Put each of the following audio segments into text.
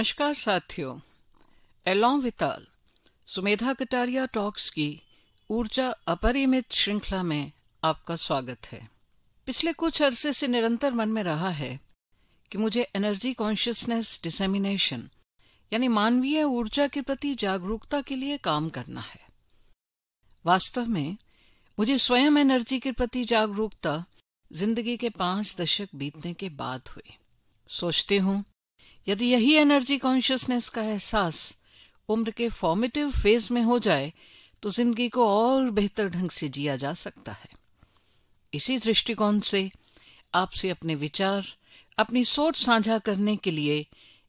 नमस्कार साथियों एलों विताल सुमेधा कटारिया टॉक्स की ऊर्जा अपरिमित श्रृंखला में आपका स्वागत है पिछले कुछ अरसे से निरंतर मन में रहा है कि मुझे एनर्जी कॉन्शियसनेस डिसेमिनेशन यानी मानवीय ऊर्जा के प्रति जागरूकता के लिए काम करना है वास्तव में मुझे स्वयं एनर्जी के प्रति जागरूकता जिंदगी के पांच दशक बीतने के बाद हुई सोचती हूँ यदि यही एनर्जी कॉन्शियसनेस का एहसास उम्र के फॉर्मेटिव फेज में हो जाए तो जिंदगी को और बेहतर ढंग से जिया जा सकता है इसी दृष्टिकोण से आपसे अपने विचार अपनी सोच साझा करने के लिए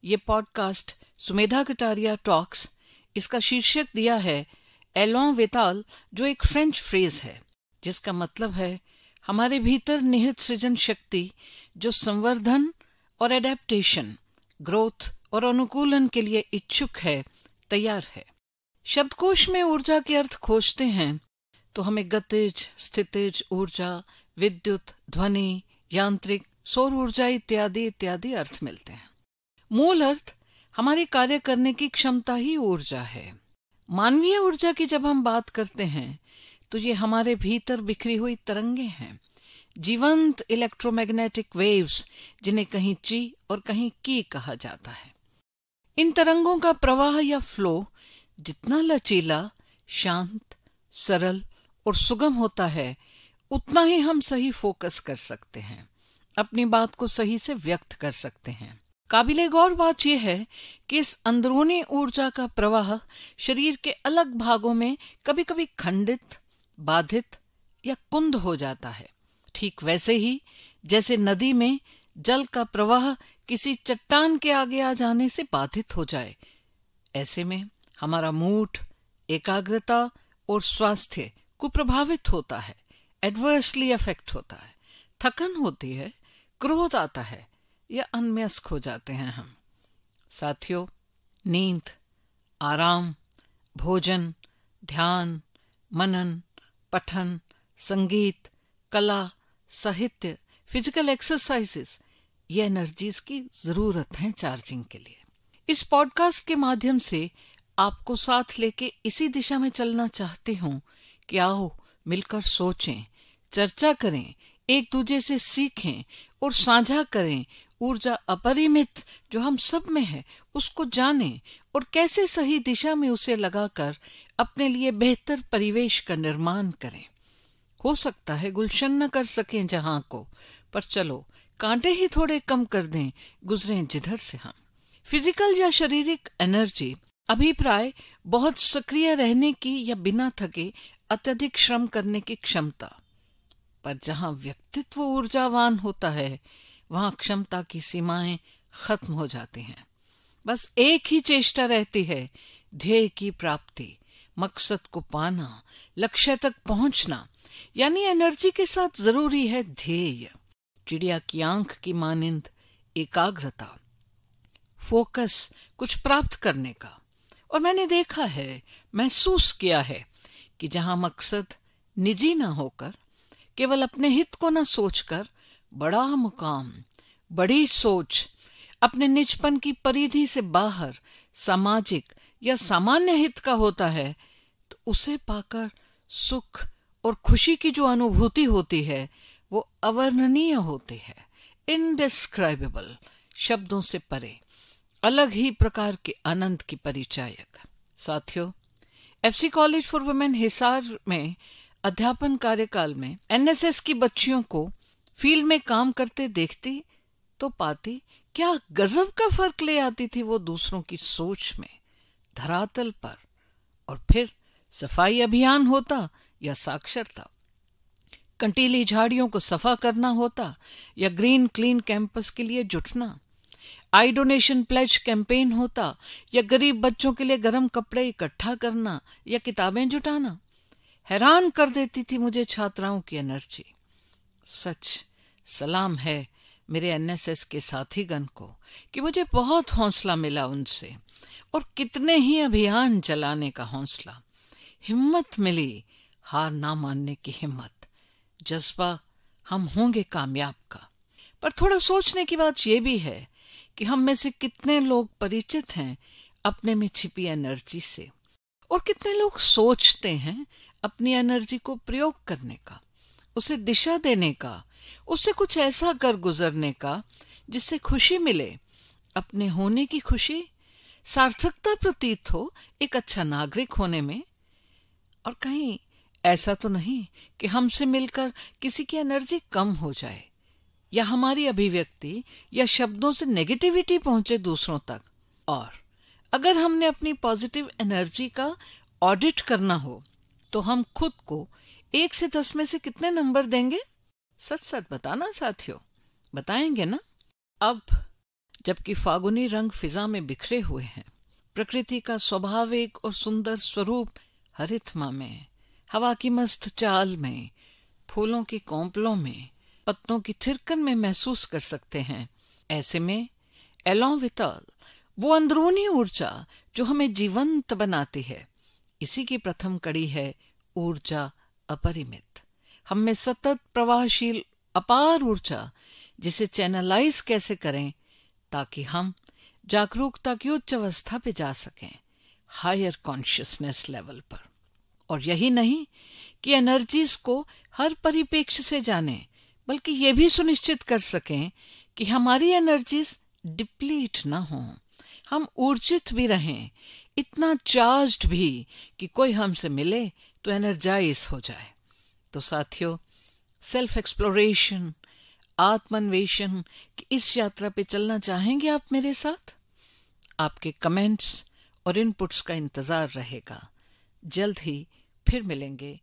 ये पॉडकास्ट सुमेधा कटारिया टॉक्स इसका शीर्षक दिया है एलो वेताल जो एक फ्रेंच फ्रेज है जिसका मतलब है हमारे भीतर निहित सृजन शक्ति जो संवर्धन और एडेप्टेशन ग्रोथ और अनुकूलन के लिए इच्छुक है तैयार है शब्दकोश में ऊर्जा के अर्थ खोजते हैं तो हमें गतिज स्थितिज ऊर्जा विद्युत ध्वनि यांत्रिक सौर ऊर्जा इत्यादि इत्यादि अर्थ मिलते हैं मूल अर्थ हमारे कार्य करने की क्षमता ही ऊर्जा है मानवीय ऊर्जा की जब हम बात करते हैं तो ये हमारे भीतर बिखरी हुई तरंगे हैं जीवंत इलेक्ट्रोमैग्नेटिक वेव्स जिन्हें कहीं ची और कहीं की कहा जाता है इन तरंगों का प्रवाह या फ्लो जितना लचीला शांत सरल और सुगम होता है उतना ही हम सही फोकस कर सकते हैं अपनी बात को सही से व्यक्त कर सकते हैं काबिले गौर बात यह है कि इस अंदरूनी ऊर्जा का प्रवाह शरीर के अलग भागों में कभी कभी खंडित बाधित या कुंद हो जाता है ठीक वैसे ही जैसे नदी में जल का प्रवाह किसी चट्टान के आगे आ जाने से बाधित हो जाए ऐसे में हमारा मूठ एकाग्रता और स्वास्थ्य कुप्रभावित होता है एडवर्सली अफेक्ट होता है थकन होती है क्रोध आता है या अनम्यस्क हो जाते हैं हम साथियों नींद आराम भोजन ध्यान मनन पठन संगीत कला साहित्य फिजिकल एक्सरसाइजेस ये एनर्जीज की जरूरत है चार्जिंग के लिए इस पॉडकास्ट के माध्यम से आपको साथ लेके इसी दिशा में चलना चाहते हूँ कि आओ मिलकर सोचें चर्चा करें एक दूजे से सीखें और साझा करें ऊर्जा अपरिमित जो हम सब में है उसको जानें और कैसे सही दिशा में उसे लगाकर अपने लिए बेहतर परिवेश का निर्माण करें हो सकता है गुलशन न कर सके जहां को पर चलो कांटे ही थोड़े कम कर दें गुजरे जिधर से हम फिजिकल या शारीरिक एनर्जी अभिप्राय बहुत सक्रिय रहने की या बिना थके अत्यधिक श्रम करने की क्षमता पर जहां व्यक्तित्व ऊर्जावान होता है वहां क्षमता की सीमाएं खत्म हो जाती हैं बस एक ही चेष्टा रहती है ध्येय की प्राप्ति मकसद को पाना लक्ष्य तक पहुंचना यानी एनर्जी के साथ जरूरी है ध्येय चिड़िया की आंख की मानिंद एकाग्रता फोकस कुछ प्राप्त करने का और मैंने देखा है महसूस किया है कि जहां मकसद निजी ना होकर केवल अपने हित को ना सोचकर बड़ा मुकाम बड़ी सोच अपने निजपन की परिधि से बाहर सामाजिक या सामान्य हित का होता है तो उसे पाकर सुख और खुशी की जो अनुभूति होती है वो अवर्णनीय होती है इनडिस्क्राइबेबल शब्दों से परे अलग ही प्रकार के आनंद की परिचायक साथियों FC college for women Hisar में अध्यापन कार्यकाल में एनएसएस की बच्चियों को फील्ड में काम करते देखती तो पाती क्या गजब का फर्क ले आती थी वो दूसरों की सोच में धरातल पर और फिर सफाई अभियान होता या साक्षरता कंटीली झाड़ियों को सफा करना होता या ग्रीन क्लीन कैंपस के लिए जुटना आई डोनेशन प्लेज कैंपेन होता या गरीब बच्चों के लिए गर्म कपड़े इकट्ठा करना या किताबें जुटाना हैरान कर देती थी मुझे छात्राओं की एनर्जी सच सलाम है मेरे एनएसएस के साथी गण को कि मुझे बहुत हौसला मिला उनसे और कितने ही अभियान चलाने का हौसला हिम्मत मिली हार ना मानने की हिम्मत जज्बा हम होंगे कामयाब का पर थोड़ा सोचने की बात यह भी है कि हम में से कितने लोग परिचित हैं अपने में छिपी एनर्जी से और कितने लोग सोचते हैं अपनी एनर्जी को प्रयोग करने का उसे दिशा देने का उसे कुछ ऐसा कर गुजरने का जिससे खुशी मिले अपने होने की खुशी सार्थकता प्रतीत हो एक अच्छा नागरिक होने में और कहीं ऐसा तो नहीं कि हमसे मिलकर किसी की एनर्जी कम हो जाए या हमारी अभिव्यक्ति या शब्दों से नेगेटिविटी पहुंचे दूसरों तक और अगर हमने अपनी पॉजिटिव एनर्जी का ऑडिट करना हो तो हम खुद को एक से दस में से कितने नंबर देंगे सच सच बताना साथियों बताएंगे ना अब जबकि फागुनी रंग फिजा में बिखरे हुए हैं प्रकृति का स्वाभाविक और सुंदर स्वरूप हरिथमा में हवा की मस्त चाल में फूलों की कोंपलों में पत्तों की थिरकन में महसूस कर सकते हैं ऐसे में एलों वो अंदरूनी ऊर्जा जो हमें जीवंत बनाती है इसी की प्रथम कड़ी है ऊर्जा अपरिमित हम में सतत प्रवाहशील अपार ऊर्जा जिसे चैनलाइज कैसे करें ताकि हम जागरूकता की उच्च अवस्था पे जा सकें हायर कॉन्शियसनेस लेवल पर और यही नहीं कि एनर्जीज को हर परिपेक्ष से जाने बल्कि ये भी सुनिश्चित कर सकें कि हमारी एनर्जीज डिप्लीट ना हो हम ऊर्जित भी रहें इतना चार्ज्ड भी कि कोई हमसे मिले तो एनर्जाइज हो जाए तो साथियों सेल्फ एक्सप्लोरेशन आत्मन्वेषण की इस यात्रा पे चलना चाहेंगे आप मेरे साथ आपके कमेंट्स और इनपुट्स का इंतजार रहेगा जल्द ही फिर मिलेंगे